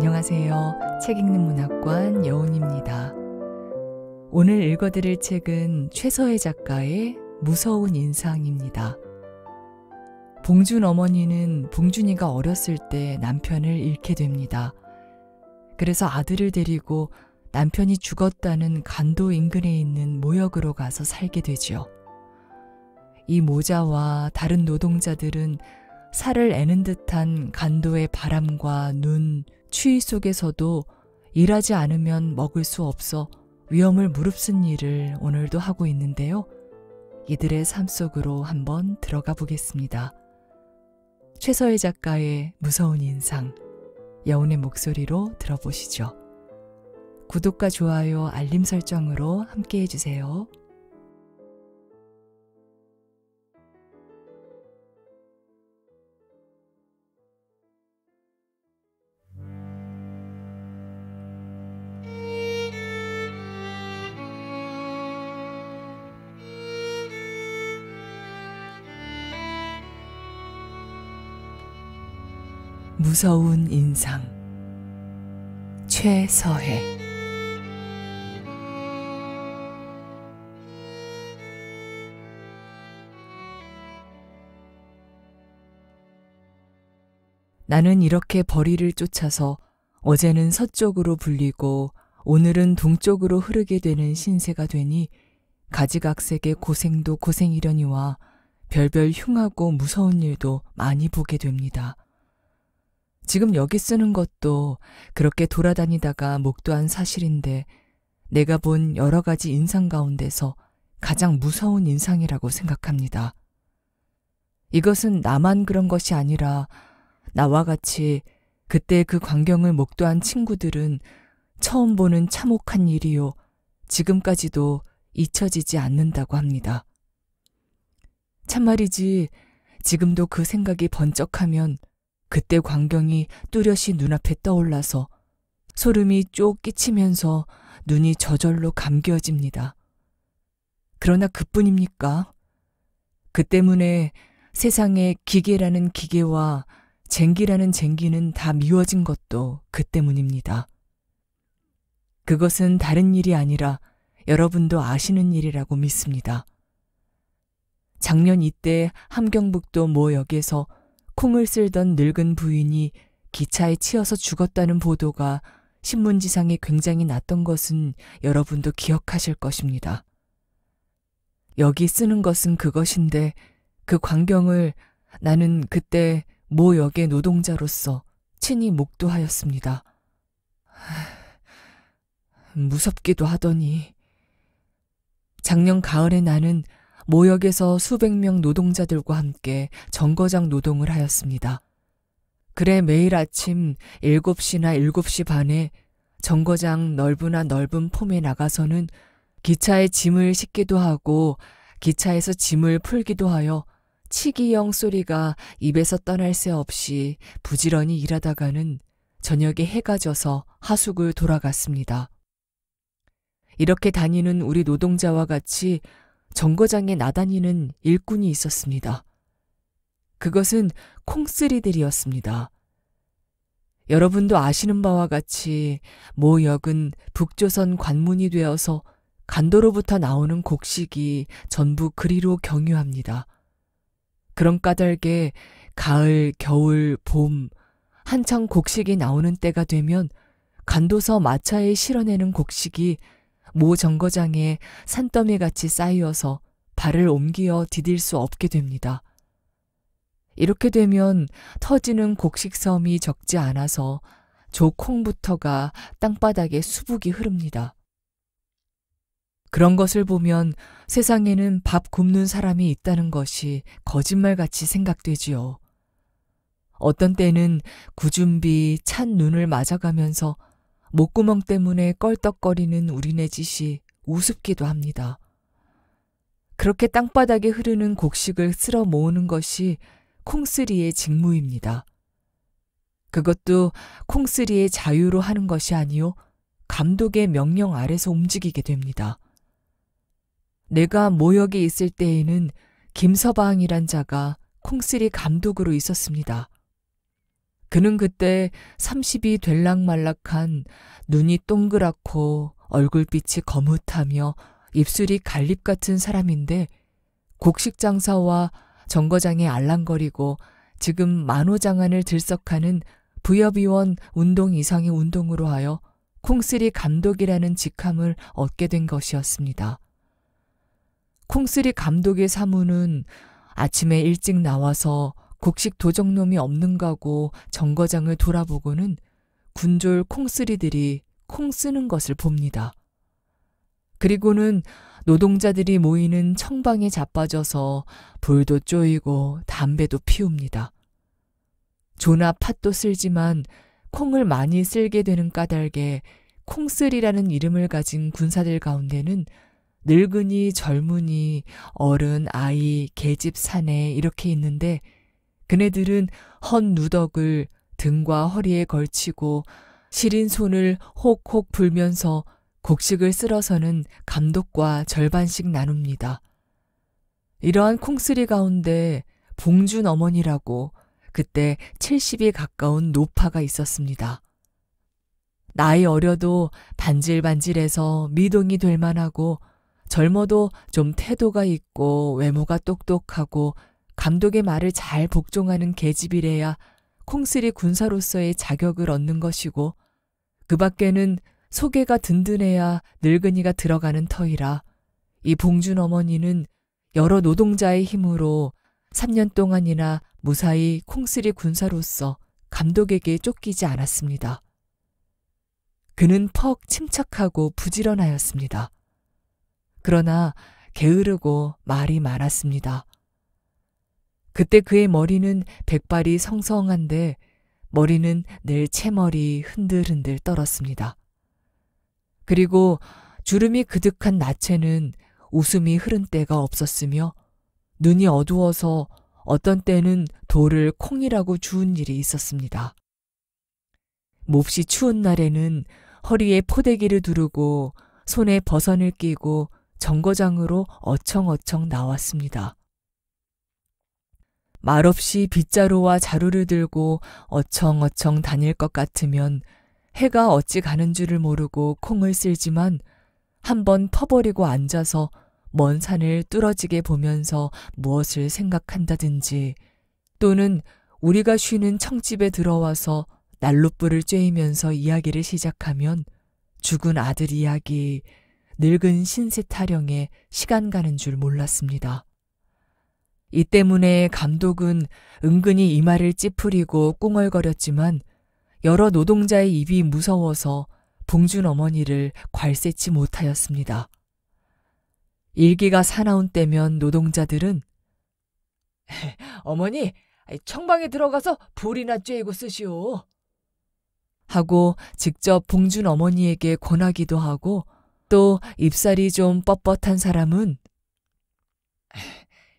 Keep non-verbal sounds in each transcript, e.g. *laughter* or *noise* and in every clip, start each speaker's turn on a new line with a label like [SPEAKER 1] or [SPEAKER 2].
[SPEAKER 1] 안녕하세요. 책 읽는 문학관 여운입니다. 오늘 읽어드릴 책은 최서혜 작가의 무서운 인상입니다. 봉준 어머니는 봉준이가 어렸을 때 남편을 잃게 됩니다. 그래서 아들을 데리고 남편이 죽었다는 간도 인근에 있는 모역으로 가서 살게 되지요. 이 모자와 다른 노동자들은 살을 애는 듯한 간도의 바람과 눈, 추위 속에서도 일하지 않으면 먹을 수 없어 위험을 무릅쓴 일을 오늘도 하고 있는데요. 이들의 삶 속으로 한번 들어가 보겠습니다. 최서희 작가의 무서운 인상, 여운의 목소리로 들어보시죠. 구독과 좋아요, 알림 설정으로 함께 해주세요. 무서운 인상 최서해 나는 이렇게 벌이를 쫓아서 어제는 서쪽으로 불리고 오늘은 동쪽으로 흐르게 되는 신세가 되니 가지각색의 고생도 고생이려니와 별별 흉하고 무서운 일도 많이 보게 됩니다. 지금 여기 쓰는 것도 그렇게 돌아다니다가 목도한 사실인데 내가 본 여러 가지 인상 가운데서 가장 무서운 인상이라고 생각합니다. 이것은 나만 그런 것이 아니라 나와 같이 그때 그 광경을 목도한 친구들은 처음 보는 참혹한 일이요. 지금까지도 잊혀지지 않는다고 합니다. 참말이지 지금도 그 생각이 번쩍하면 그때 광경이 뚜렷이 눈앞에 떠올라서 소름이 쪽 끼치면서 눈이 저절로 감겨집니다. 그러나 그뿐입니까? 그 때문에 세상에 기계라는 기계와 쟁기라는 쟁기는 다 미워진 것도 그 때문입니다. 그것은 다른 일이 아니라 여러분도 아시는 일이라고 믿습니다. 작년 이때 함경북도 모 역에서 콩을 쓸던 늙은 부인이 기차에 치여서 죽었다는 보도가 신문지상에 굉장히 났던 것은 여러분도 기억하실 것입니다. 여기 쓰는 것은 그것인데 그 광경을 나는 그때 모 역의 노동자로서 친히 목도하였습니다. 무섭기도 하더니 작년 가을에 나는 모역에서 수백 명 노동자들과 함께 정거장 노동을 하였습니다. 그래 매일 아침 7시나 7시 반에 정거장 넓으나 넓은 폼에 나가서는 기차에 짐을 싣기도 하고 기차에서 짐을 풀기도 하여 치기형 소리가 입에서 떠날 새 없이 부지런히 일하다가는 저녁에 해가 져서 하숙을 돌아갔습니다. 이렇게 다니는 우리 노동자와 같이 정거장에 나다니는 일꾼이 있었습니다. 그것은 콩쓰리들이었습니다. 여러분도 아시는 바와 같이 모 역은 북조선 관문이 되어서 간도로부터 나오는 곡식이 전부 그리로 경유합니다. 그런 까닭에 가을, 겨울, 봄 한창 곡식이 나오는 때가 되면 간도서 마차에 실어내는 곡식이 모 정거장에 산더미같이 쌓이어서 발을 옮기어 디딜 수 없게 됩니다. 이렇게 되면 터지는 곡식섬이 적지 않아서 조콩부터가 땅바닥에 수북이 흐릅니다. 그런 것을 보면 세상에는 밥 굶는 사람이 있다는 것이 거짓말같이 생각되지요. 어떤 때는 구준비 찬 눈을 맞아가면서 목구멍 때문에 껄떡거리는 우리네 짓이 우습기도 합니다. 그렇게 땅바닥에 흐르는 곡식을 쓸어 모으는 것이 콩쓰리의 직무입니다. 그것도 콩쓰리의 자유로 하는 것이 아니요 감독의 명령 아래서 움직이게 됩니다. 내가 모역에 있을 때에는 김서방이란 자가 콩쓰리 감독으로 있었습니다. 그는 그때 30이 될락말락한 눈이 동그랗고 얼굴빛이 거뭇하며 입술이 갈립 같은 사람인데 곡식 장사와 정거장에 알랑거리고 지금 만호장안을 들썩하는 부협의원 운동 이상의 운동으로 하여 콩쓰리 감독이라는 직함을 얻게 된 것이었습니다. 콩쓰리 감독의 사무는 아침에 일찍 나와서 곡식 도적놈이 없는가고 정거장을 돌아보고는 군졸 콩쓰리들이 콩 쓰는 것을 봅니다. 그리고는 노동자들이 모이는 청방에 자빠져서 불도 쪼이고 담배도 피웁니다. 조나 팥도 쓸지만 콩을 많이 쓸게 되는 까닭에 콩쓰리라는 이름을 가진 군사들 가운데는 늙은이, 젊은이, 어른, 아이, 계집, 사내 이렇게 있는데 그네들은 헌 누덕을 등과 허리에 걸치고 시린 손을 혹 혹 불면서 곡식을 쓸어서는 감독과 절반씩 나눕니다. 이러한 콩쓰리 가운데 봉준 어머니라고 그때 70이 가까운 노파가 있었습니다. 나이 어려도 반질반질해서 미동이 될 만하고 젊어도 좀 태도가 있고 외모가 똑똑하고 감독의 말을 잘 복종하는 계집이래야 콩스리 군사로서의 자격을 얻는 것이고 그 밖에는 소개가 든든해야 늙은이가 들어가는 터이라 이 봉준 어머니는 여러 노동자의 힘으로 3년 동안이나 무사히 콩스리 군사로서 감독에게 쫓기지 않았습니다. 그는 퍽 침착하고 부지런하였습니다. 그러나 게으르고 말이 많았습니다. 그때 그의 머리는 백발이 성성한데 머리는 늘 채머리 흔들흔들 떨었습니다. 그리고 주름이 그득한 나체는 웃음이 흐른 때가 없었으며 눈이 어두워서 어떤 때는 돌을 콩이라고 주운 일이 있었습니다. 몹시 추운 날에는 허리에 포대기를 두르고 손에 버선을 끼고 정거장으로 어청어청 나왔습니다. 말없이 빗자루와 자루를 들고 어청어청 다닐 것 같으면 해가 어찌 가는 줄을 모르고 콩을 쓸지만 한 번 퍼버리고 앉아서 먼 산을 뚫어지게 보면서 무엇을 생각한다든지 또는 우리가 쉬는 청집에 들어와서 난로불을 쬐이면서 이야기를 시작하면 죽은 아들 이야기, 늙은 신세 타령에 시간 가는 줄 몰랐습니다. 이 때문에 감독은 은근히 이마를 찌푸리고 꿍얼거렸지만 여러 노동자의 입이 무서워서 봉준 어머니를 괄세치 못하였습니다. 일기가 사나운 때면 노동자들은 *laughs* 어머니, 청방에 들어가서 불이나 쬐고 쓰시오. 하고 직접 봉준 어머니에게 권하기도 하고 또 입살이 좀 뻣뻣한 사람은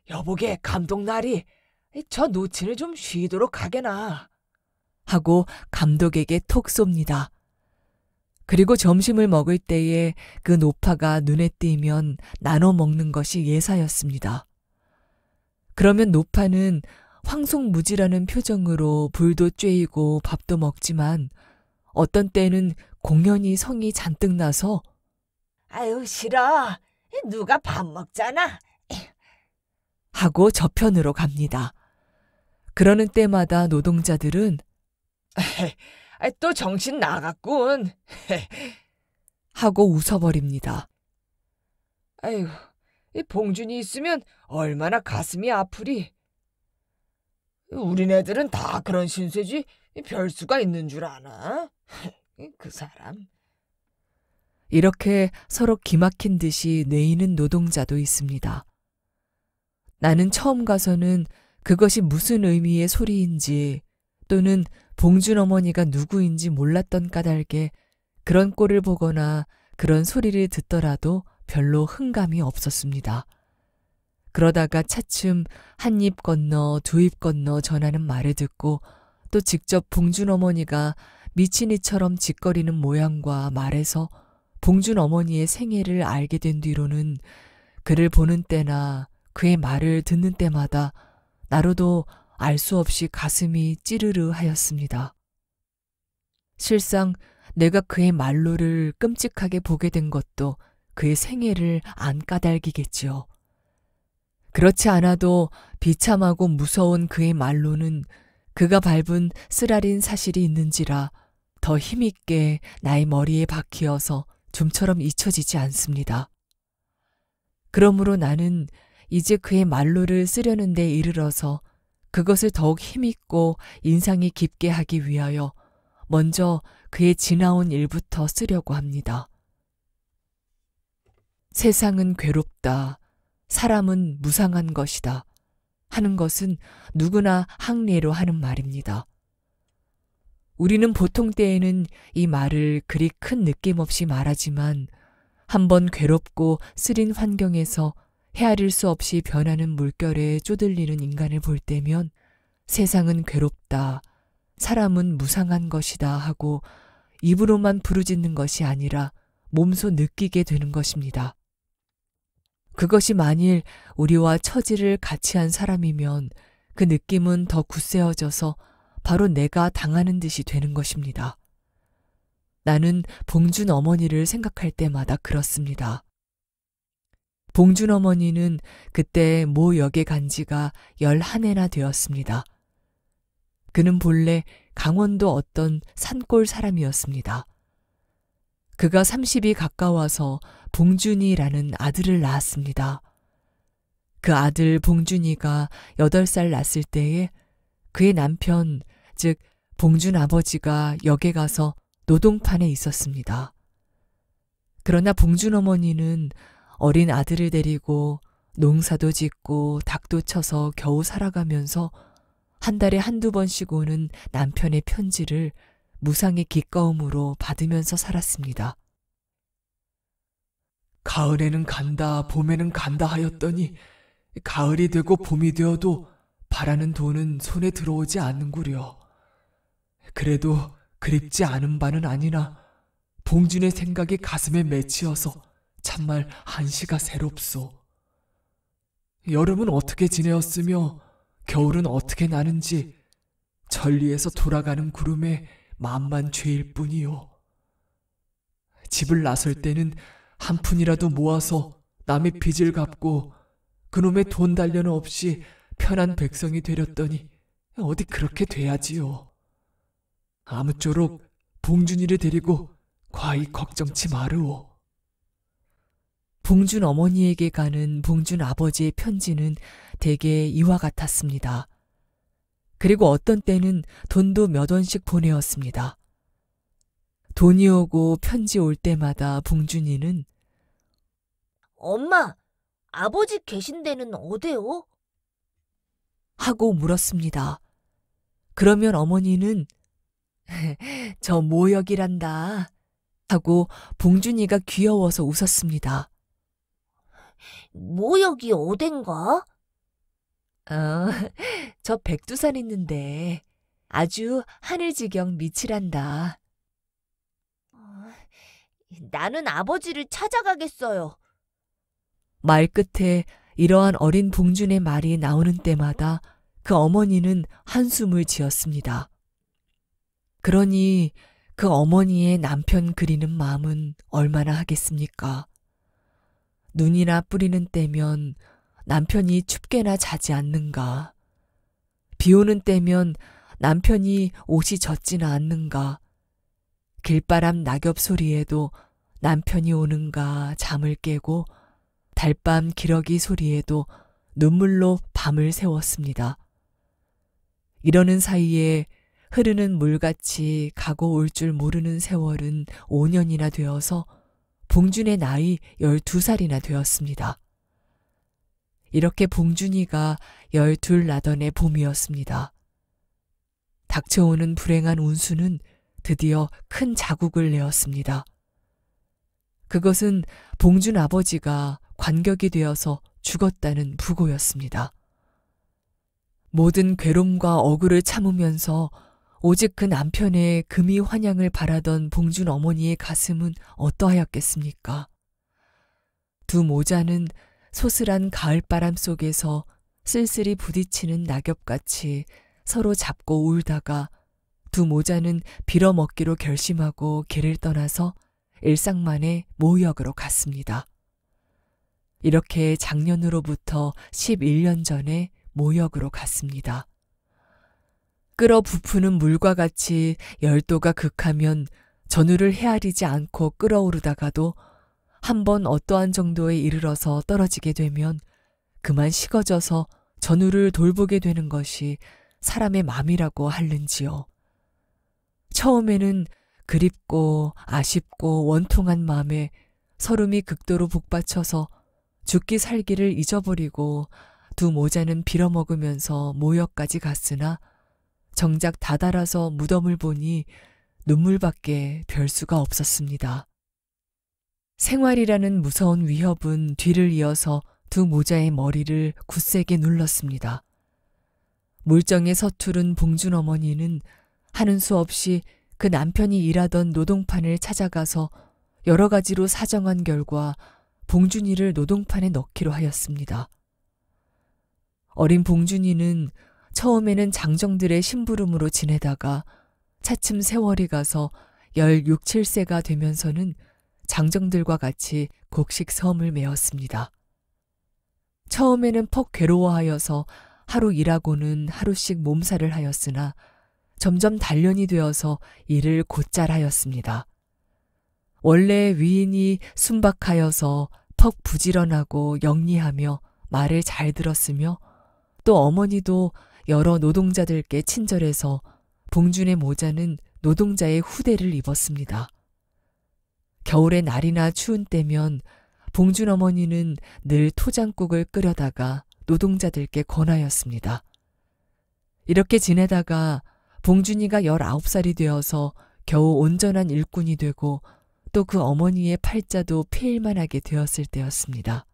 [SPEAKER 1] 여보게 감독 날이 저 노친을 좀 쉬도록 하게나 하고 감독에게 톡 쏩니다. 그리고 점심을 먹을 때에 그 노파가 눈에 띄면 나눠 먹는 것이 예사였습니다. 그러면 노파는 황송무지라는 표정으로 불도 쬐이고 밥도 먹지만 어떤 때는 공연히 성이 잔뜩 나서 아유 싫어 누가 밥 먹잖아 하고 저편으로 갑니다. 그러는 때마다 노동자들은 *laughs* 또 정신 나갔군 *laughs* 하고 웃어버립니다. 아유, 이 봉준이 있으면 얼마나 가슴이 아프리. 우리네들은 다 그런 신세지 별수가 있는 줄 아나? *laughs* 그 사람. 이렇게 서로 기막힌 듯이 뇌이는 노동자도 있습니다. 나는 처음 가서는 그것이 무슨 의미의 소리인지 또는 봉준 어머니가 누구인지 몰랐던 까닭에 그런 꼴을 보거나 그런 소리를 듣더라도 별로 흥감이 없었습니다. 그러다가 차츰 한 입 건너 두 입 건너 전하는 말을 듣고 또 직접 봉준 어머니가 미친이처럼 짓거리는 모양과 말에서 봉준 어머니의 생애를 알게 된 뒤로는 그를 보는 때나 그의 말을 듣는 때마다 나로도 알 수 없이 가슴이 찌르르 하였습니다. 실상 내가 그의 말로를 끔찍하게 보게 된 것도 그의 생애를 안 까닭이겠지요. 그렇지 않아도 비참하고 무서운 그의 말로는 그가 밟은 쓰라린 사실이 있는지라 더 힘있게 나의 머리에 박히어서 좀처럼 잊혀지지 않습니다. 그러므로 나는 이제 그의 말로를 쓰려는 데 이르러서 그것을 더욱 힘있고 인상이 깊게 하기 위하여 먼저 그의 지나온 일부터 쓰려고 합니다. 세상은 괴롭다. 사람은 무상한 것이다. 하는 것은 누구나 항례로 하는 말입니다. 우리는 보통 때에는 이 말을 그리 큰 느낌 없이 말하지만 한번 괴롭고 쓰린 환경에서 헤아릴 수 없이 변하는 물결에 쪼들리는 인간을 볼 때면 세상은 괴롭다, 사람은 무상한 것이다 하고 입으로만 부르짖는 것이 아니라 몸소 느끼게 되는 것입니다. 그것이 만일 우리와 처지를 같이 한 사람이면 그 느낌은 더 굳세어져서 바로 내가 당하는 듯이 되는 것입니다. 나는 봉준 어머니를 생각할 때마다 그렇습니다. 봉준 어머니는 그때 모 역에 간 지가 열한 해나 되었습니다. 그는 본래 강원도 어떤 산골 사람이었습니다. 그가 30이 가까워서 봉준이라는 아들을 낳았습니다. 그 아들 봉준이가 8살 낳았을 때에 그의 남편, 즉 봉준 아버지가 역에 가서 노동판에 있었습니다. 그러나 봉준 어머니는 어린 아들을 데리고 농사도 짓고 닭도 쳐서 겨우 살아가면서 한 달에 한두 번씩 오는 남편의 편지를 무상의 기꺼움으로 받으면서 살았습니다. 가을에는 간다, 봄에는 간다 하였더니 가을이 되고 봄이 되어도 바라는 돈은 손에 들어오지 않는구려. 그래도 그립지 않은 바는 아니나 봉준의 생각이 가슴에 맺히어서 참말 한시가 새롭소. 여름은 어떻게 지내었으며 겨울은 어떻게 나는지 천리에서 돌아가는 구름에 만만죄일 뿐이요. 집을 나설 때는 한 푼이라도 모아서 남의 빚을 갚고 그놈의 돈 단련 없이 편한 백성이 되렸더니 어디 그렇게 돼야지요. 아무쪼록 봉준이를 데리고 과히 걱정치 마르오. 봉준 어머니에게 가는 봉준 아버지의 편지는 대개 이와 같았습니다. 그리고 어떤 때는 돈도 몇 원씩 보내었습니다. 돈이 오고 편지 올 때마다 봉준이는 엄마, 아버지 계신 데는 어데요? 하고 물었습니다. 그러면 어머니는 *laughs* 저 모역이란다 하고 봉준이가 귀여워서 웃었습니다. 뭐 여기 어딘가 어, *laughs* 저 백두산 있는데 아주 하늘지경 밑이란다. 어, 나는 아버지를 찾아가겠어요. 말 끝에 이러한 어린 봉준의 말이 나오는 때마다 그 어머니는 한숨을 지었습니다. 그러니 그 어머니의 남편 그리는 마음은 얼마나 하겠습니까? 눈이나 뿌리는 때면 남편이 춥게나 자지 않는가. 비 오는 때면 남편이 옷이 젖지나 않는가. 길바람 낙엽 소리에도 남편이 오는가 잠을 깨고 달밤 기러기 소리에도 눈물로 밤을 세웠습니다 이러는 사이에 흐르는 물같이 가고 올 줄 모르는 세월은 5년이나 되어서 봉준의 나이 12살이나 되었습니다. 이렇게 봉준이가 열둘 나던의 봄이었습니다. 닥쳐오는 불행한 운수는 드디어 큰 자국을 내었습니다. 그것은 봉준 아버지가 관격이 되어서 죽었다는 부고였습니다. 모든 괴로움과 억울을 참으면서 오직 그 남편의 금이 환향을 바라던 봉준 어머니의 가슴은 어떠하였겠습니까? 두 모자는 소슬한 가을바람 속에서 쓸쓸히 부딪히는 낙엽같이 서로 잡고 울다가 두 모자는 빌어먹기로 결심하고 길을 떠나서 일상만의 모역으로 갔습니다. 이렇게 작년으로부터 11년 전에 모역으로 갔습니다. 끌어 부푸는 물과 같이 열도가 극하면 전후를 헤아리지 않고 끌어오르다가도한번 어떠한 정도에 이르러서 떨어지게 되면 그만 식어져서 전후를 돌보게 되는 것이 사람의 마음이라고 할는지요. 처음에는 그립고 아쉽고 원통한 마음에 서름이 극도로 북받쳐서 죽기 살기를 잊어버리고 두 모자는 빌어먹으면서 모욕까지 갔으나 정작 다다라서 무덤을 보니 눈물밖에 별 수가 없었습니다. 생활이라는 무서운 위협은 뒤를 이어서 두 모자의 머리를 굳세게 눌렀습니다. 물정에 서투른 봉준 어머니는 하는 수 없이 그 남편이 일하던 노동판을 찾아가서 여러 가지로 사정한 결과 봉준이를 노동판에 넣기로 하였습니다. 어린 봉준이는 처음에는 장정들의 심부름으로 지내다가 차츰 세월이 가서 16, 7세가 되면서는 장정들과 같이 곡식 섬을 메었습니다. 처음에는 퍽 괴로워하여서 하루 일하고는 하루씩 몸살을 하였으나 점점 단련이 되어서 일을 곧잘 하였습니다. 원래 위인이 순박하여서 퍽 부지런하고 영리하며 말을 잘 들었으며 또 어머니도 여러 노동자들께 친절해서 봉준의 모자는 노동자의 후대를 입었습니다. 겨울의 날이나 추운 때면 봉준 어머니는 늘 토장국을 끓여다가 노동자들께 권하였습니다. 이렇게 지내다가 봉준이가 19살이 되어서 겨우 온전한 일꾼이 되고 또 그 어머니의 팔자도 피일만하게 되었을 때였습니다.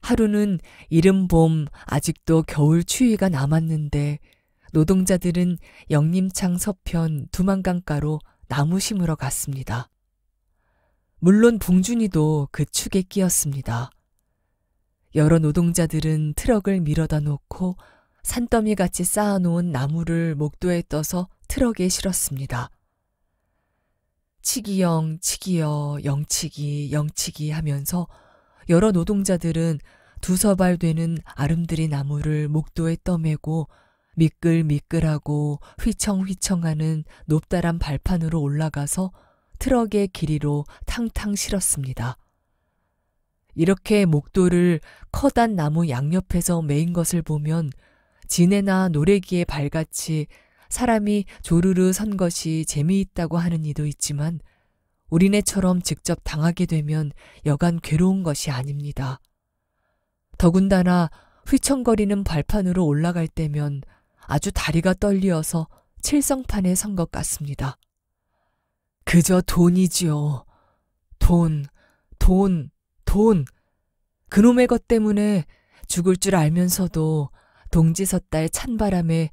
[SPEAKER 1] 하루는 이른 봄 아직도 겨울 추위가 남았는데 노동자들은 영림창 서편 두만강가로 나무 심으러 갔습니다. 물론 봉준이도 그 축에 끼었습니다. 여러 노동자들은 트럭을 밀어다 놓고 산더미 같이 쌓아놓은 나무를 목도에 떠서 트럭에 실었습니다. 치기영, 치기여, 영치기, 영치기 하면서 여러 노동자들은 두서 발 되는 아름드리 나무를 목도에 떠매고 미끌미끌하고 휘청휘청하는 높다란 발판으로 올라가서 트럭의 길이로 탕탕 실었습니다. 이렇게 목도를 커다란 나무 양옆에서 메인 것을 보면 지네나 노래기의 발같이 사람이 조르르 선 것이 재미있다고 하는 이도 있지만 우리네처럼 직접 당하게 되면 여간 괴로운 것이 아닙니다. 더군다나 휘청거리는 발판으로 올라갈 때면 아주 다리가 떨리어서 칠성판에 선 것 같습니다. 그저 돈이지요. 돈, 돈, 돈. 그놈의 것 때문에 죽을 줄 알면서도 동지섣달 찬바람에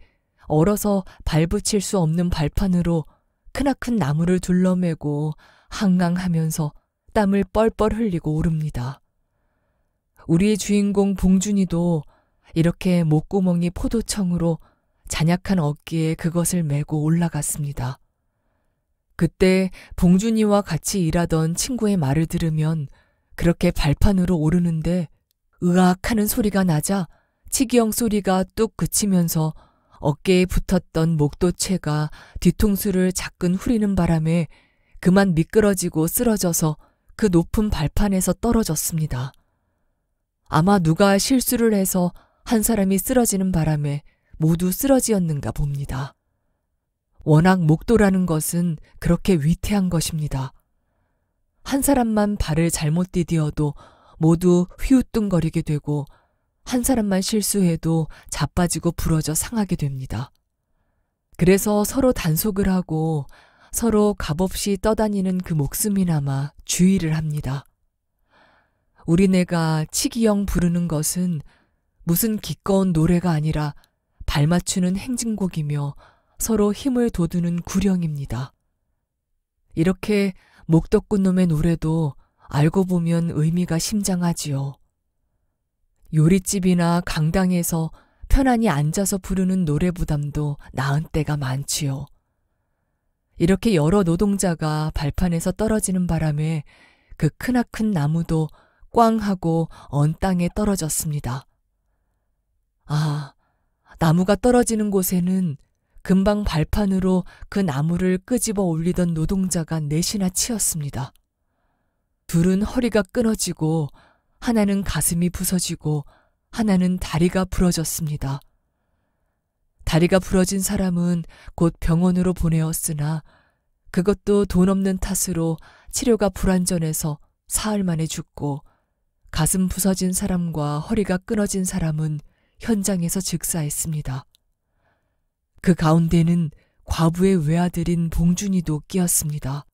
[SPEAKER 1] 얼어서 발붙일 수 없는 발판으로 크나큰 나무를 둘러매고 한강하면서 땀을 뻘뻘 흘리고 오릅니다. 우리 주인공 봉준이도 이렇게 목구멍이 포도청으로 잔약한 어깨에 그것을 메고 올라갔습니다. 그때 봉준이와 같이 일하던 친구의 말을 들으면 그렇게 발판으로 오르는데 으악 하는 소리가 나자 치기형 소리가 뚝 그치면서 어깨에 붙었던 목도채가 뒤통수를 자끈 후리는 바람에 그만 미끄러지고 쓰러져서 그 높은 발판에서 떨어졌습니다. 아마 누가 실수를 해서 한 사람이 쓰러지는 바람에 모두 쓰러지었는가 봅니다. 워낙 목도라는 것은 그렇게 위태한 것입니다. 한 사람만 발을 잘못 디디어도 모두 휘우뚱거리게 되고 한 사람만 실수해도 자빠지고 부러져 상하게 됩니다. 그래서 서로 단속을 하고 서로 값없이 떠다니는 그 목숨이나마 주의를 합니다. 우리네가 치기형 부르는 것은 무슨 기꺼운 노래가 아니라 발맞추는 행진곡이며 서로 힘을 돋우는 구령입니다. 이렇게 목덕꾼놈의 노래도 알고 보면 의미가 심장하지요. 요리집이나 강당에서 편안히 앉아서 부르는 노래 부담도 나은 때가 많지요. 이렇게 여러 노동자가 발판에서 떨어지는 바람에 그 크나큰 나무도 꽝 하고 언 땅에 떨어졌습니다. 아, 나무가 떨어지는 곳에는 금방 발판으로 그 나무를 끄집어 올리던 노동자가 넷이나 치였습니다. 둘은 허리가 끊어지고 하나는 가슴이 부서지고 하나는 다리가 부러졌습니다. 다리가 부러진 사람은 곧 병원으로 보내었으나 그것도 돈 없는 탓으로 치료가 불완전해서 사흘 만에 죽고 가슴 부서진 사람과 허리가 끊어진 사람은 현장에서 즉사했습니다. 그 가운데는 과부의 외아들인 봉준이도 끼었습니다.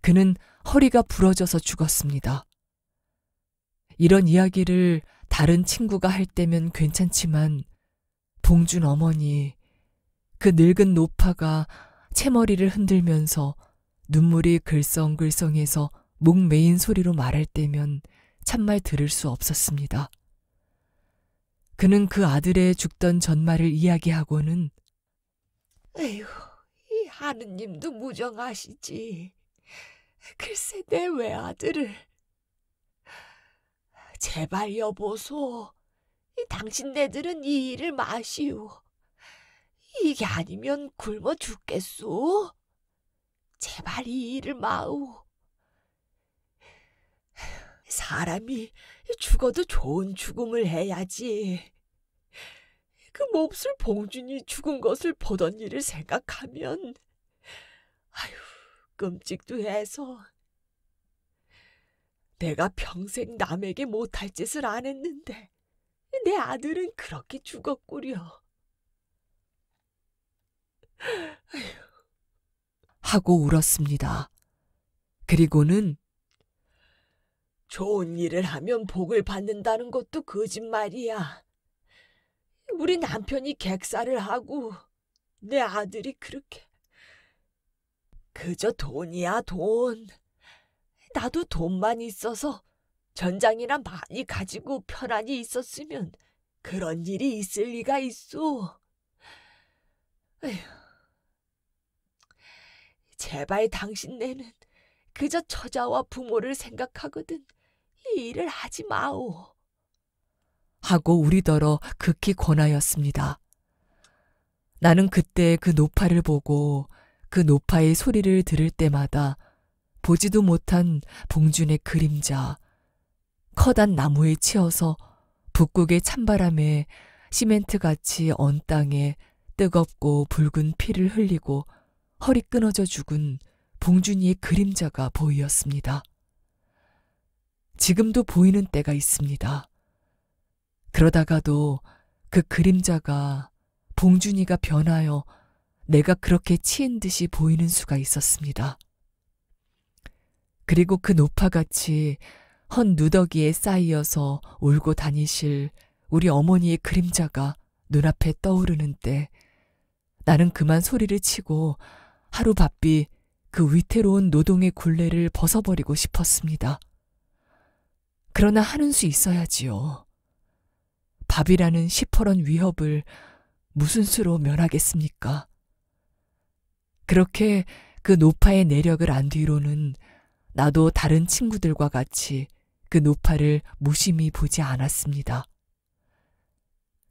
[SPEAKER 1] 그는 허리가 부러져서 죽었습니다. 이런 이야기를 다른 친구가 할 때면 괜찮지만 봉준 어머니, 그 늙은 노파가 채머리를 흔들면서 눈물이 글썽글썽해서 목 메인 소리로 말할 때면 참말 들을 수 없었습니다. 그는 그 아들의 죽던 전말을 이야기하고는 에휴, 이 하느님도 무정하시지. 글쎄 내 외아들을 제발 여보소 당신네들은 이 일을 마시오. 이게 아니면 굶어 죽겠소. 제발 이 일을 마오. 사람이 죽어도 좋은 죽음을 해야지. 그 몹쓸 봉준이 죽은 것을 보던 일을 생각하면 아휴 끔찍도 해서 내가 평생 남에게 못할 짓을 안 했는데 내 아들은 그렇게 죽었구려. 하고 울었습니다. 그리고는 좋은 일을 하면 복을 받는다는 것도 거짓말이야. 우리 남편이 객사를 하고 내 아들이 그렇게 그저 돈이야 돈. 나도 돈만 있어서 전장이나 많이 가지고 편안히 있었으면 그런 일이 있을 리가 있소. 에휴. 제발 당신네는 그저 처자와 부모를 생각하거든 이 일을 하지 마오. 하고 우리더러 극히 권하였습니다. 나는 그때 그 노파를 보고 그 노파의 소리를 들을 때마다 보지도 못한 봉준의 그림자, 커단 다 나무에 치어서 북극의 찬바람에 시멘트같이 언 땅에 뜨겁고 붉은 피를 흘리고 허리 끊어져 죽은 봉준이의 그림자가 보이었습니다. 지금도 보이는 때가 있습니다. 그러다가도 그 그림자가 봉준이가 변하여 내가 그렇게 치인 듯이 보이는 수가 있었습니다. 그리고 그 노파같이 헌 누더기에 쌓이어서 울고 다니실 우리 어머니의 그림자가 눈앞에 떠오르는 때 나는 그만 소리를 치고 하루 바삐 그 위태로운 노동의 굴레를 벗어버리고 싶었습니다. 그러나 하는 수 있어야지요. 밥이라는 시퍼런 위협을 무슨 수로 면하겠습니까? 그렇게 그 노파의 내력을 안 뒤로는 나도 다른 친구들과 같이 그 노파를 무심히 보지 않았습니다.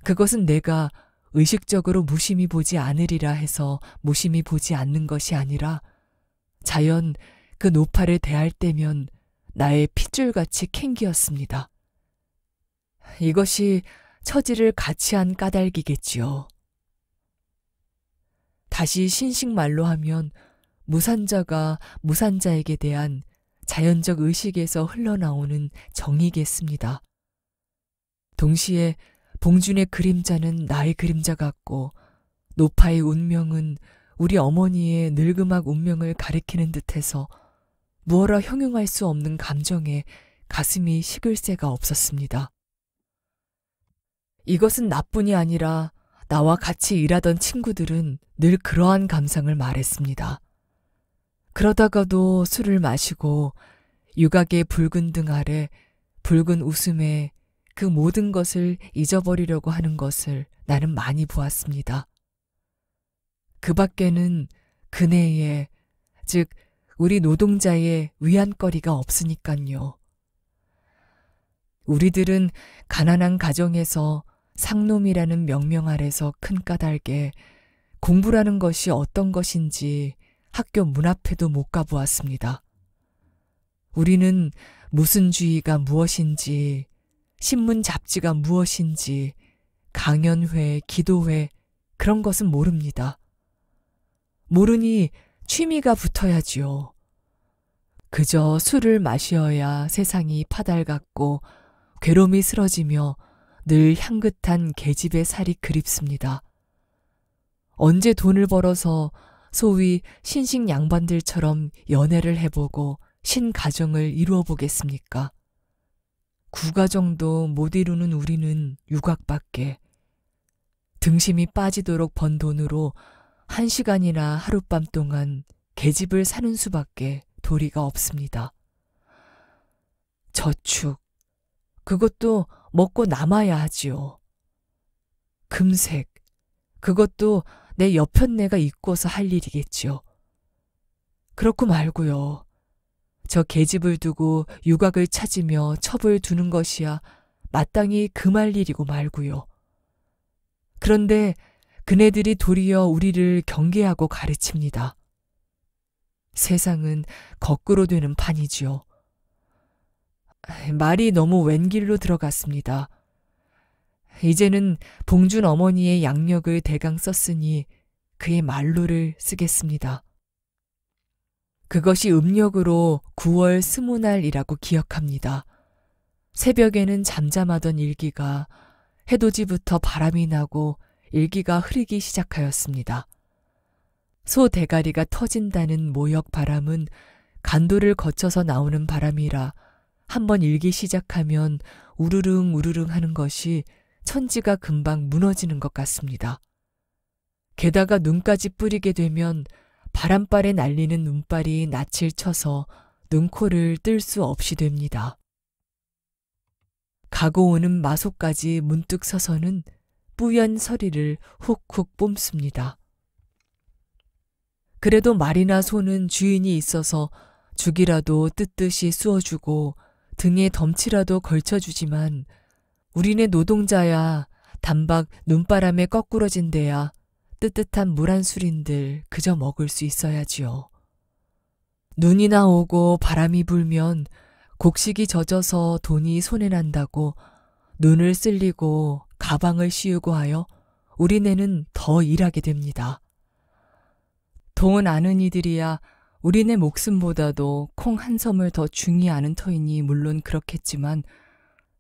[SPEAKER 1] 그것은 내가 의식적으로 무심히 보지 않으리라 해서 무심히 보지 않는 것이 아니라 자연 그 노파를 대할 때면 나의 핏줄같이 캥기였습니다. 이것이 처지를 같이 한 까닭이겠지요. 다시 신식말로 하면 무산자가 무산자에게 대한 자연적 의식에서 흘러나오는 정이겠습니다. 동시에 봉준의 그림자는 나의 그림자 같고 노파의 운명은 우리 어머니의 늙음악 운명을 가리키는 듯해서 무어라 형용할 수 없는 감정에 가슴이 식을 새가 없었습니다. 이것은 나뿐이 아니라 나와 같이 일하던 친구들은 늘 그러한 감상을 말했습니다. 그러다가도 술을 마시고 유각의 붉은 등 아래 붉은 웃음에 그 모든 것을 잊어버리려고 하는 것을 나는 많이 보았습니다. 그 밖에는 그네의, 즉 우리 노동자의 위안거리가 없으니깐요. 우리들은 가난한 가정에서 상놈이라는 명명 아래서 큰 까닭에 공부라는 것이 어떤 것인지 학교 문 앞에도 못 가보았습니다. 우리는 무슨주의가 무엇인지, 신문 잡지가 무엇인지, 강연회, 기도회, 그런 것은 모릅니다. 모르니 취미가 붙어야지요. 그저 술을 마시어야 세상이 파달같고 괴로움이 쓰러지며 늘 향긋한 계집의 살이 그립습니다. 언제 돈을 벌어서 소위 신식 양반들처럼 연애를 해보고 신가정을 이루어 보겠습니까? 구가정도 못 이루는 우리는 유곽밖에 등심이 빠지도록 번 돈으로 한 시간이나 하룻밤 동안 계집을 사는 수밖에 도리가 없습니다. 저축. 그것도 먹고 남아야 하지요. 금색. 그것도 내 여편네가 입고서 할 일이겠지요. 그렇고 말고요. 저 계집을 두고 유곽을 찾으며 첩을 두는 것이야 마땅히 금할 일이고 말고요. 그런데 그네들이 도리어 우리를 경계하고 가르칩니다. 세상은 거꾸로 되는 판이지요. 말이 너무 왼 길로 들어갔습니다. 이제는 봉준 어머니의 양력을 대강 썼으니 그의 말로를 쓰겠습니다. 그것이 음력으로 9월 스무 날이라고 기억합니다. 새벽에는 잠잠하던 일기가 해돋이부터 바람이 나고 일기가 흐리기 시작하였습니다. 소 대가리가 터진다는 모역 바람은 간도를 거쳐서 나오는 바람이라 한번 일기 시작하면 우르릉 우르릉 하는 것이 천지가 금방 무너지는 것 같습니다. 게다가 눈까지 뿌리게 되면 바람발에 날리는 눈발이 낯을 쳐서 눈코를 뜰 수 없이 됩니다. 가고 오는 마소까지 문득 서서는 뿌연 서리를 훅훅 뽐습니다. 그래도 말이나 소는 주인이 있어서 죽이라도 뜻뜻이 쑤어주고 등에 덤치라도 걸쳐주지만 우리네 노동자야. 단박 눈바람에 거꾸러진 데야. 뜨뜻한 물한 술인들 그저 먹을 수 있어야지요. 눈이나 오고 바람이 불면 곡식이 젖어서 돈이 손에 난다고 눈을 쓸리고 가방을 씌우고 하여 우리네는 더 일하게 됩니다. 돈 아는 이들이야 우리네 목숨보다도 콩 한 섬을 더 중히 아는 터이니 물론 그렇겠지만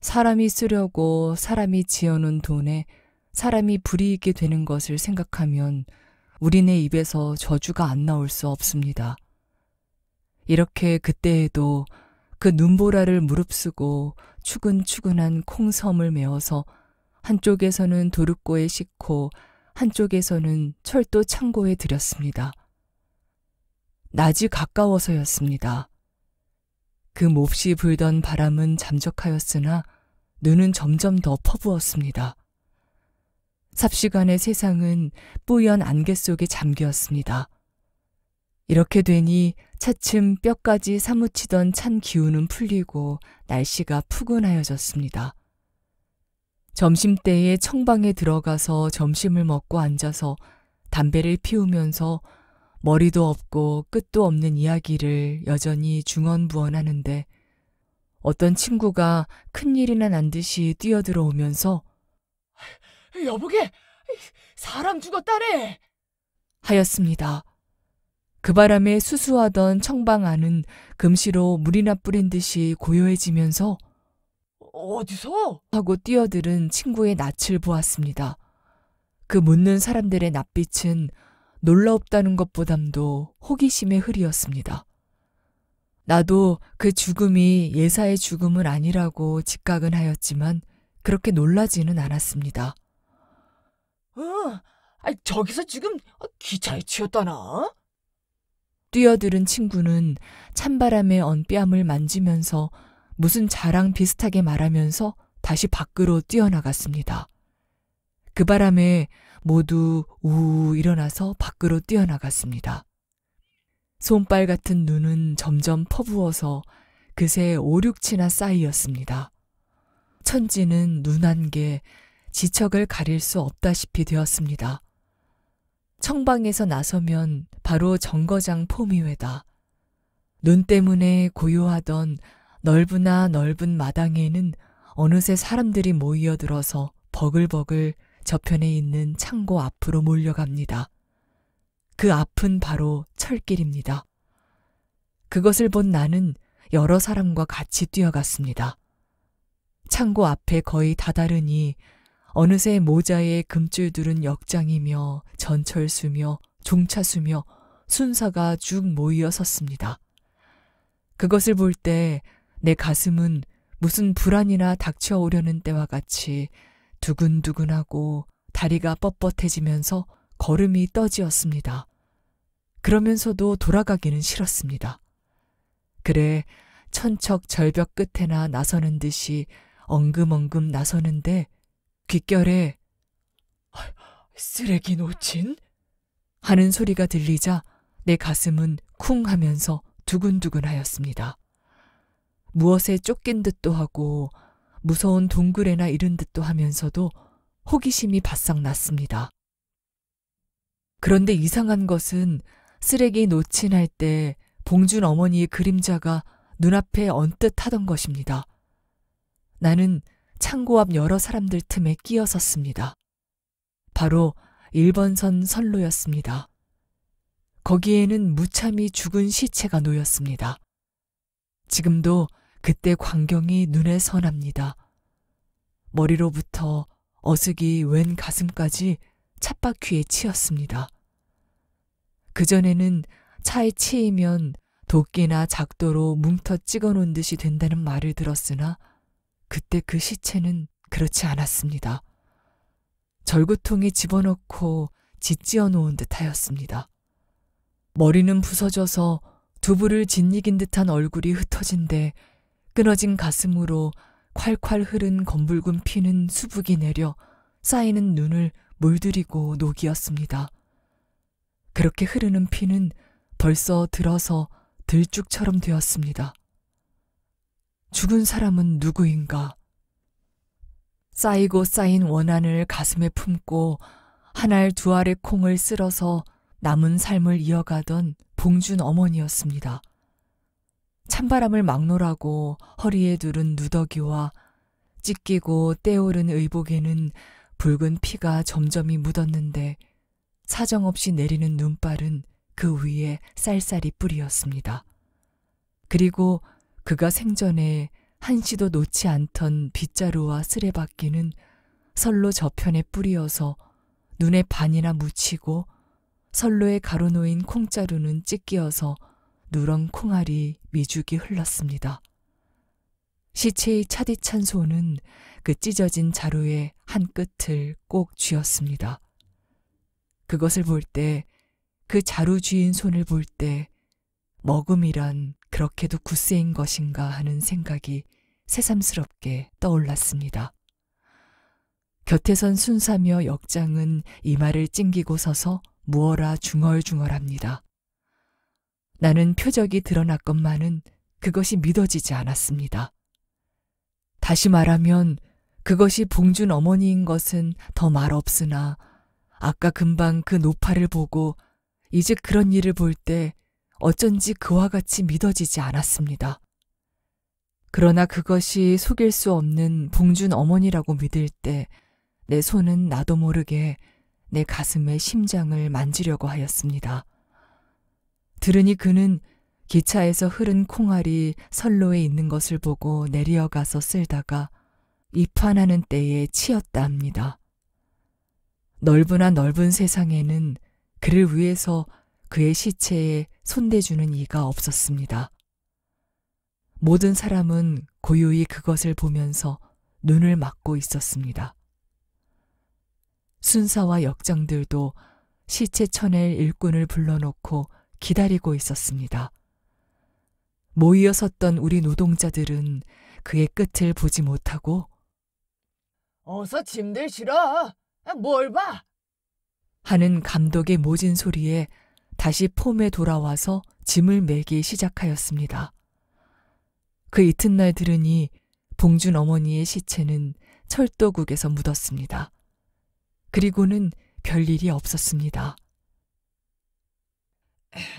[SPEAKER 1] 사람이 쓰려고 사람이 지어놓은 돈에 사람이 불이익이 되는 것을 생각하면 우리네 입에서 저주가 안 나올 수 없습니다. 이렇게 그때에도 그 눈보라를 무릅쓰고 추근추근한 콩섬을 메어서 한쪽에서는 도루고에 싣고 한쪽에서는 철도 창고에 들였습니다. 낮이 가까워서였습니다. 그 몹시 불던 바람은 잠적하였으나 눈은 점점 더 퍼부었습니다. 삽시간의 세상은 뿌연 안개 속에 잠겼습니다. 이렇게 되니 차츰 뼈까지 사무치던 찬 기운은 풀리고 날씨가 푸근하여졌습니다. 점심때에 청방에 들어가서 점심을 먹고 앉아서 담배를 피우면서 머리도 없고 끝도 없는 이야기를 여전히 중언부언하는데 어떤 친구가 큰일이나 난 듯이 뛰어들어오면서 여보게 사람 죽었다네 하였습니다. 그 바람에 수수하던 청방 안은 금시로 물이나 뿌린 듯이 고요해지면서 어디서? 하고 뛰어들은 친구의 낯을 보았습니다. 그 묻는 사람들의 낯빛은 놀라웠다는 것보담도 호기심의 흐리였습니다. 나도 그 죽음이 예사의 죽음은 아니라고 직각은 하였지만 그렇게 놀라지는 않았습니다. 어, 아, 저기서 지금 기차에 치였다나? 뛰어들은 친구는 찬바람에 언 뺨을 만지면서 무슨 자랑 비슷하게 말하면서 다시 밖으로 뛰어나갔습니다. 그 바람에 모두 우 일어나서 밖으로 뛰어나갔습니다. 손발 같은 눈은 점점 퍼부어서 그새 오륙치나 쌓이었습니다. 천지는 눈 한 개, 지척을 가릴 수 없다시피 되었습니다. 청방에서 나서면 바로 정거장 포미회다. 눈 때문에 고요하던 넓으나 넓은 마당에는 어느새 사람들이 모이어들어서 버글버글 저편에 있는 창고 앞으로 몰려갑니다. 그 앞은 바로 철길입니다. 그것을 본 나는 여러 사람과 같이 뛰어갔습니다. 창고 앞에 거의 다다르니 어느새 모자에 금줄 두른 역장이며 전철수며 종차수며 순사가 쭉 모이어 섰습니다. 그것을 볼 때 내 가슴은 무슨 불안이나 닥쳐오려는 때와 같이 두근두근하고 다리가 뻣뻣해지면서 걸음이 떠지었습니다. 그러면서도 돌아가기는 싫었습니다. 그래 천척 절벽 끝에나 나서는 듯이 엉금엉금 나서는데 귓결에 쓰레기 놓친? 하는 소리가 들리자 내 가슴은 쿵 하면서 두근두근 하였습니다. 무엇에 쫓긴 듯도 하고 무서운 동굴에나 이른 듯도 하면서도 호기심이 바싹 났습니다. 그런데 이상한 것은 쓰레기 노친할 때 봉준 어머니의 그림자가 눈앞에 언뜻 하던 것입니다. 나는 창고 앞 여러 사람들 틈에 끼어섰습니다. 바로 1번선 선로였습니다. 거기에는 무참히 죽은 시체가 놓였습니다. 지금도 그때 광경이 눈에 선합니다. 머리로부터 어스이웬 가슴까지 찻바퀴에 치였습니다. 그전에는 차에 치이면 도끼나 작도로 뭉터 찍어 놓은 듯이 된다는 말을 들었으나 그때 그 시체는 그렇지 않았습니다. 절구통에 집어넣고 짓지어 놓은 듯 하였습니다. 머리는 부서져서 두부를 짓이긴 듯한 얼굴이 흩어진데 끊어진 가슴으로 콸콸 흐른 검붉은 피는 수북이 내려 쌓이는 눈을 물들이고 녹이었습니다. 그렇게 흐르는 피는 벌써 들어서 들쭉처럼 되었습니다. 죽은 사람은 누구인가? 쌓이고 쌓인 원한을 가슴에 품고 한 알 두 알의 콩을 쓸어서 남은 삶을 이어가던 봉준 어머니였습니다. 찬바람을 막노라고 허리에 두른 누더기와 찢기고 떼오른 의복에는 붉은 피가 점점이 묻었는데 사정없이 내리는 눈발은 그 위에 쌀쌀이 뿌리였습니다. 그리고 그가 생전에 한시도 놓지 않던 빗자루와 쓰레받기는 선로 저편에 뿌리어서 눈에 반이나 묻히고 선로에 가로놓인 콩자루는 찢기어서 누런 콩알이 미죽이 흘렀습니다. 시체의 차디찬 손은 그 찢어진 자루의 한 끝을 꼭 쥐었습니다. 그것을 볼 때, 그 자루 쥐인 손을 볼 때, 먹음이란 그렇게도 구세인 것인가 하는 생각이 새삼스럽게 떠올랐습니다. 곁에선 순사며 역장은 이마를 찡기고 서서 무어라 중얼중얼합니다. 나는 표적이 드러났건만은 그것이 믿어지지 않았습니다. 다시 말하면 그것이 봉준 어머니인 것은 더 말없으나 아까 금방 그 노파를 보고 이제 그런 일을 볼 때 어쩐지 그와 같이 믿어지지 않았습니다. 그러나 그것이 속일 수 없는 봉준 어머니라고 믿을 때 내 손은 나도 모르게 내 가슴에 심장을 만지려고 하였습니다. 들으니 그는 기차에서 흐른 콩알이 선로에 있는 것을 보고 내려가서 쓸다가 입환하는 때에 치였답니다 넓으나 넓은 세상에는 그를 위해서 그의 시체에 손대주는 이가 없었습니다. 모든 사람은 고요히 그것을 보면서 눈을 막고 있었습니다. 순사와 역장들도 시체 쳐낼 일꾼을 불러놓고 기다리고 있었습니다. 모이어 섰던 우리 노동자들은 그의 끝을 보지 못하고 어서 짐들 실어. 아, 뭘 봐? 하는 감독의 모진 소리에 다시 폼에 돌아와서 짐을 매기 시작하였습니다. 그 이튿날 들으니 봉준 어머니의 시체는 철도국에서 묻었습니다. 그리고는 별일이 없었습니다.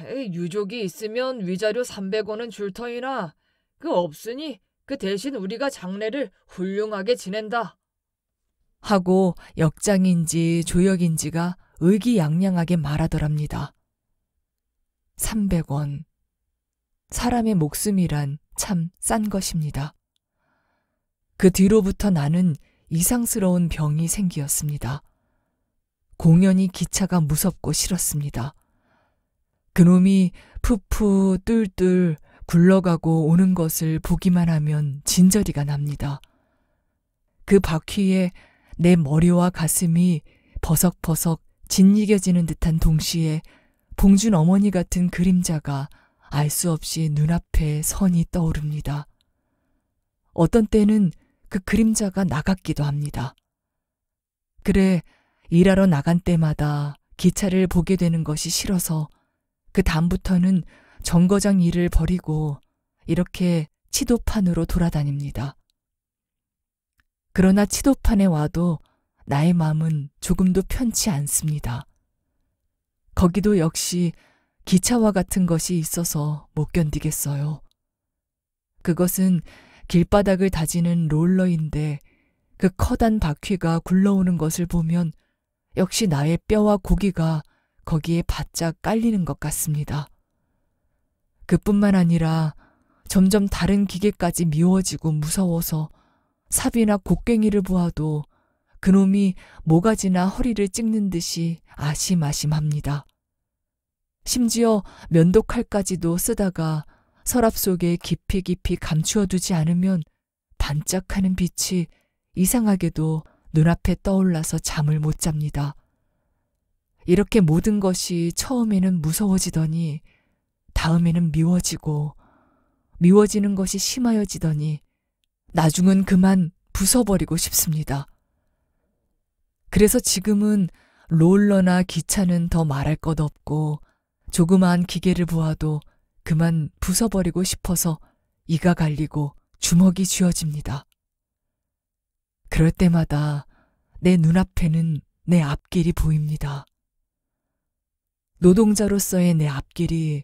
[SPEAKER 1] 유족이 있으면 위자료 300원은 줄 터이나 그 없으니 그 대신 우리가 장례를 훌륭하게 지낸다. 하고 역장인지 조역인지가 의기양양하게 말하더랍니다. 300원. 사람의 목숨이란 참 싼 것입니다. 그 뒤로부터 나는 이상스러운 병이 생기었습니다. 공연히 기차가 무섭고 싫었습니다. 그놈이 푸푸 뚫뚫 굴러가고 오는 것을 보기만 하면 진저리가 납니다. 그 바퀴에 내 머리와 가슴이 버석버석 짓이겨지는 듯한 동시에 봉준 어머니 같은 그림자가 알 수 없이 눈앞에 선이 떠오릅니다. 어떤 때는 그 그림자가 나갔기도 합니다. 그래, 일하러 나간 때마다 기차를 보게 되는 것이 싫어서 그 다음부터는 정거장 일을 버리고 이렇게 치도판으로 돌아다닙니다. 그러나 치도판에 와도 나의 마음은 조금도 편치 않습니다. 거기도 역시 기차와 같은 것이 있어서 못 견디겠어요. 그것은 길바닥을 다지는 롤러인데 그 커단 바퀴가 굴러오는 것을 보면 역시 나의 뼈와 고기가 거기에 바짝 깔리는 것 같습니다. 그뿐만 아니라 점점 다른 기계까지 미워지고 무서워서 삽이나 곡괭이를 보아도 그놈이 모가지나 허리를 찍는 듯이 아심아심합니다. 심지어 면도칼까지도 쓰다가 서랍 속에 깊이 깊이 감추어두지 않으면 반짝하는 빛이 이상하게도 눈앞에 떠올라서 잠을 못 잡니다. 이렇게 모든 것이 처음에는 무서워지더니 다음에는 미워지고 미워지는 것이 심하여지더니 나중은 그만 부숴버리고 싶습니다. 그래서 지금은 롤러나 기차는 더 말할 것 없고 조그마한 기계를 보아도 그만 부숴버리고 싶어서 이가 갈리고 주먹이 쥐어집니다. 그럴 때마다 내 눈앞에는 내 앞길이 보입니다. 노동자로서의 내 앞길이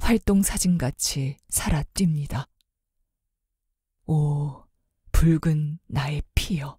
[SPEAKER 1] 활동사진같이 살아뜁니다. 오, 붉은 나의 피여.